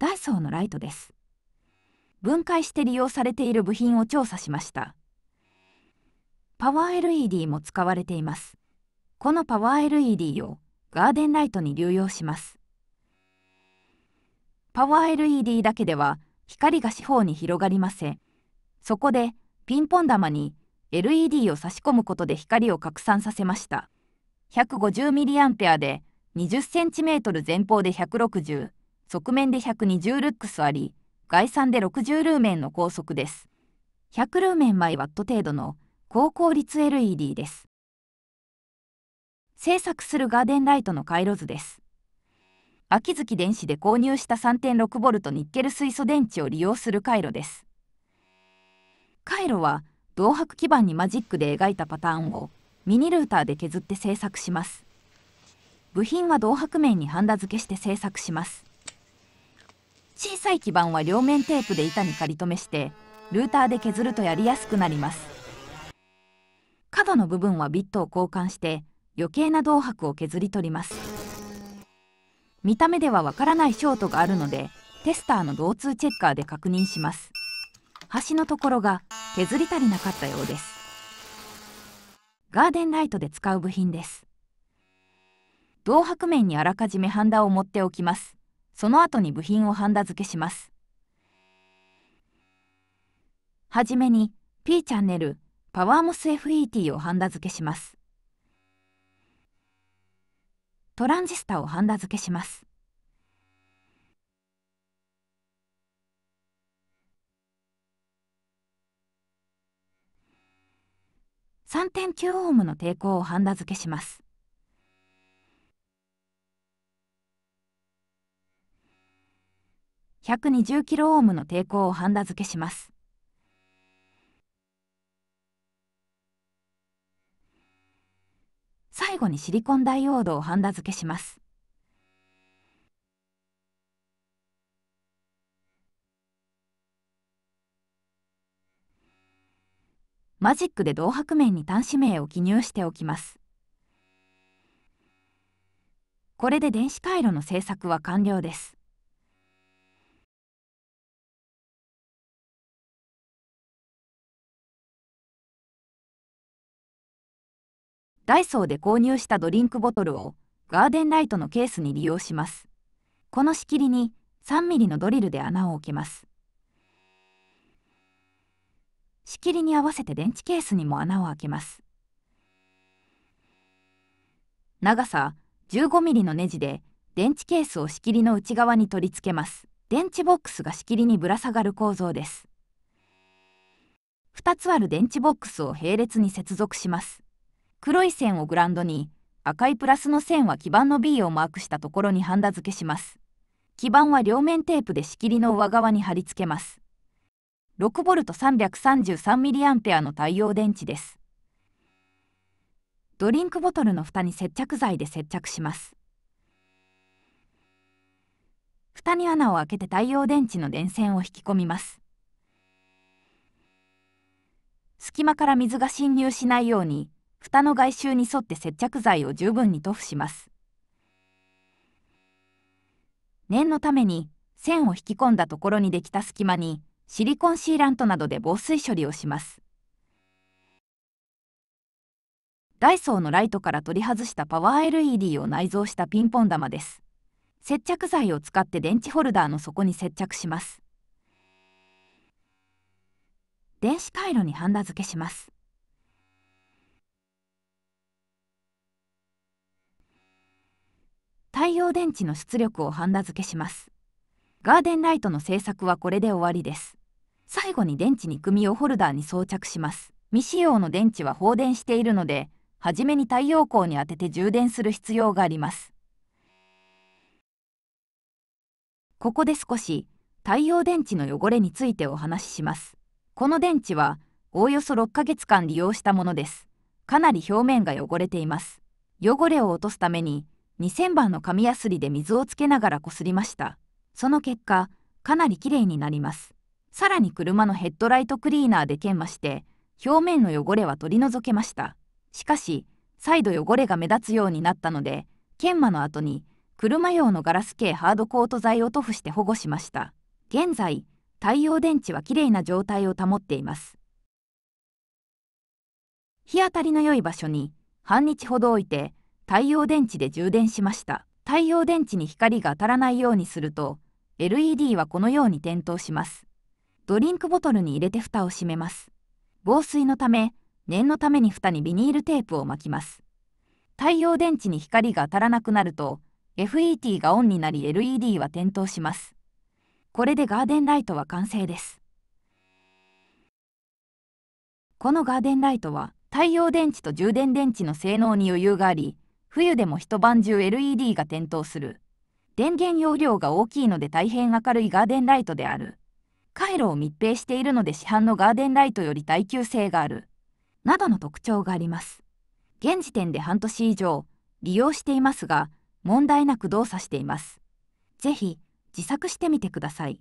ダイソーのライトです分解して利用されている部品を調査しましたパワー LED も使われていますこのパワー LED をガーデンライトに流用しますパワー LED だけでは光が四方に広がりませんそこでピンポン玉に LED を差し込むことで光を拡散させました 150mAh で 20cm 前方で160側面で120ルックスあり、概算で60ルーメンの高速です。100ルーメン毎ワット程度の高効率 LED です。製作するガーデンライトの回路図です。秋月電子で購入した 3.6V ニッケル水素電池を利用する回路です。回路は銅箔基板にマジックで描いたパターンをミニルーターで削って製作します。部品は銅箔面にハンダ付けして製作します。小さい基板は両面テープで板に仮止めしてルーターで削るとやりやすくなります角の部分はビットを交換して余計な銅箔を削り取ります見た目ではわからないショートがあるのでテスターの導通チェッカーで確認します端のところが削り足りなかったようですガーデンライトで使う部品です銅箔面にあらかじめハンダを持っておきますその後に部品をハンダ付けします。はじめに P チャンネル、パワーモス FET をハンダ付けします。トランジスタをハンダ付けします。3.9オームの抵抗をハンダ付けします。1 2 0ームの抵抗をハンダ付けします。最後にシリコンダイオードをハンダ付けします。マジックで銅箔面に端子名を記入しておきます。これで電子回路の製作は完了です。ダイソーで購入したドリンクボトルをガーデンライトのケースに利用します。この仕切りに 3mm のドリルで穴を置きます。仕切りに合わせて電池ケースにも穴を開けます。長さ1 5ミリのネジで電池ケースを仕切りの内側に取り付けます。電池ボックスが仕切りにぶら下がる構造です。2つある電池ボックスを並列に接続します。黒い線をグランドに赤いプラスの線は基板の B をマークしたところにハンダ付けします基板は両面テープで仕切りの上側に貼り付けます 6V333mA の太陽電池ですドリンクボトルの蓋に接着剤で接着します蓋に穴を開けて太陽電池の電線を引き込みます隙間から水が侵入しないように蓋の外周に沿って接着剤を十分に塗布します念のために線を引き込んだところにできた隙間にシリコンシーラントなどで防水処理をしますダイソーのライトから取り外したパワー LED を内蔵したピンポン玉です接着剤を使って電池ホルダーの底に接着します電子回路にハンダ付けします太陽電池の出力をハンダ付けしますガーデンライトの製作はこれで終わりです最後に電池に組をホルダーに装着します未使用の電池は放電しているので初めに太陽光に当てて充電する必要がありますここで少し太陽電池の汚れについてお話ししますこの電池はおおよそ6ヶ月間利用したものですかなり表面が汚れています汚れを落とすために2000番の紙やすりで水をつけながらこすりましたその結果かなりきれいになりますさらに車のヘッドライトクリーナーで研磨して表面の汚れは取り除けましたしかし再度汚れが目立つようになったので研磨の後に車用のガラス系ハードコート剤を塗布して保護しました現在太陽電池はきれいな状態を保っています日当たりの良い場所に半日ほど置いて太陽電池で充電しました太陽電池に光が当たらないようにすると LED はこのように点灯しますドリンクボトルに入れて蓋を閉めます防水のため念のために蓋にビニールテープを巻きます太陽電池に光が当たらなくなると FET がオンになり LED は点灯しますこれでガーデンライトは完成ですこのガーデンライトは太陽電池と充電電池の性能に余裕があり冬でも一晩中 LED が点灯する。電源容量が大きいので大変明るいガーデンライトである。回路を密閉しているので市販のガーデンライトより耐久性がある。などの特徴があります。現時点で半年以上利用していますが、問題なく動作しています。ぜひ、自作してみてください。